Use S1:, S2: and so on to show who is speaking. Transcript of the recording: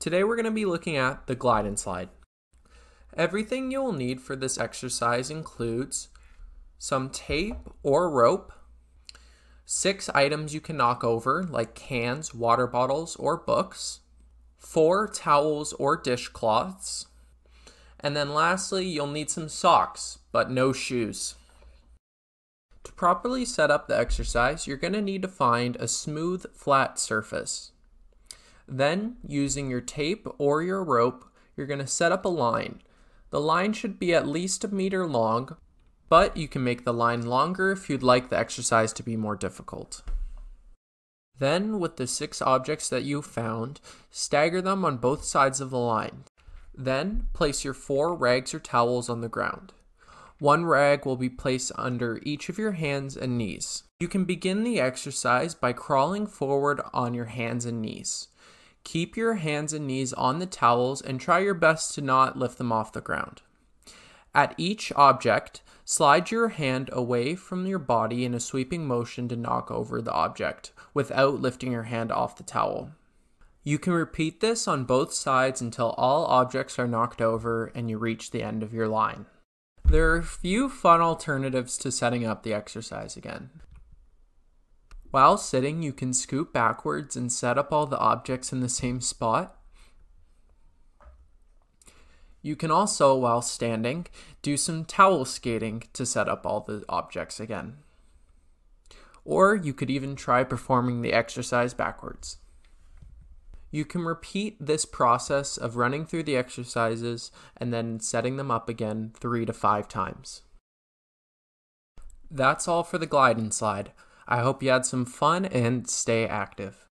S1: Today we're going to be looking at the glide and slide. Everything you'll need for this exercise includes some tape or rope, six items you can knock over like cans, water bottles, or books, four towels or dishcloths, and then lastly you'll need some socks, but no shoes. To properly set up the exercise, you're going to need to find a smooth, flat surface. Then, using your tape or your rope, you're going to set up a line. The line should be at least a meter long, but you can make the line longer if you'd like the exercise to be more difficult. Then, with the six objects that you found, stagger them on both sides of the line. Then, place your four rags or towels on the ground. One rag will be placed under each of your hands and knees. You can begin the exercise by crawling forward on your hands and knees. Keep your hands and knees on the towels and try your best to not lift them off the ground. At each object, slide your hand away from your body in a sweeping motion to knock over the object without lifting your hand off the towel. You can repeat this on both sides until all objects are knocked over and you reach the end of your line. There are a few fun alternatives to setting up the exercise again. While sitting, you can scoot backwards and set up all the objects in the same spot. You can also, while standing, do some towel skating to set up all the objects again. Or you could even try performing the exercise backwards. You can repeat this process of running through the exercises and then setting them up again three to five times. That's all for the glide and slide. I hope you had some fun and stay active.